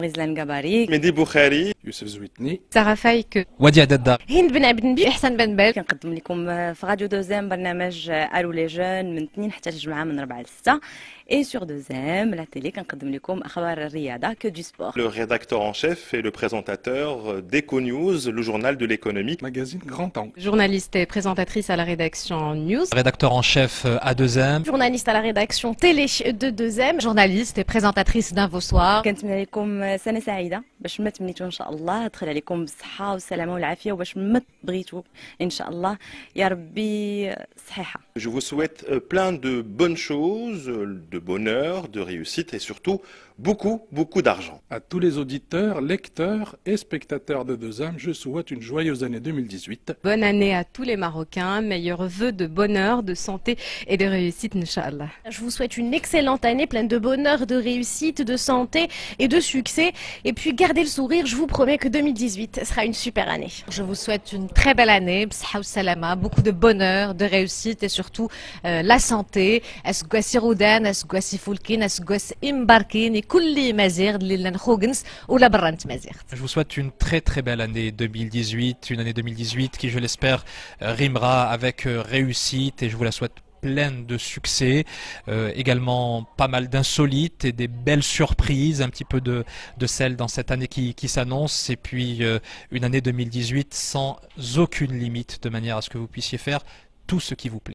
Rizlan gabari meddi boukhari youssef zwitni sarafaï que wadi adada hend benabdenbi ahsan benbel kanqaddem likom f radio 2e programme arou les jeunes men 2 hatta 5 men 4 a 6 et sur 2e la télé kanqaddem likom akhbar riyada que du sport le rédacteur en chef et le présentateur deco news le journal de l'économie magazine grand temps journaliste et présentatrice à la rédaction news rédacteur en chef à 2e journaliste à la rédaction télé de 2e journaliste et présentatrice d'info soir kanatmen je vous souhaite euh, plein de bonnes choses, euh, de bonheur, de réussite et surtout beaucoup, beaucoup d'argent. À tous les auditeurs, lecteurs et spectateurs de Deux âmes, je souhaite une joyeuse année 2018. Bonne année à tous les Marocains, meilleurs vœux de bonheur, de santé et de réussite, Inch'Allah. Je vous souhaite une excellente année pleine de bonheur, de réussite, de santé et de succès. Et puis gardez le sourire, je vous promets que 2018 sera une super année. Je vous souhaite une très belle année, salama, beaucoup de bonheur, de réussite et surtout euh, la santé. Je vous souhaite une très très belle année 2018, une année 2018 qui je l'espère euh, rimera avec euh, réussite et je vous la souhaite pleine de succès, euh, également pas mal d'insolites et des belles surprises, un petit peu de, celles dans cette année qui, s'annonce, et puis euh, une année 2018 sans aucune limite, de manière à ce que vous puissiez faire tout ce qui vous plaît.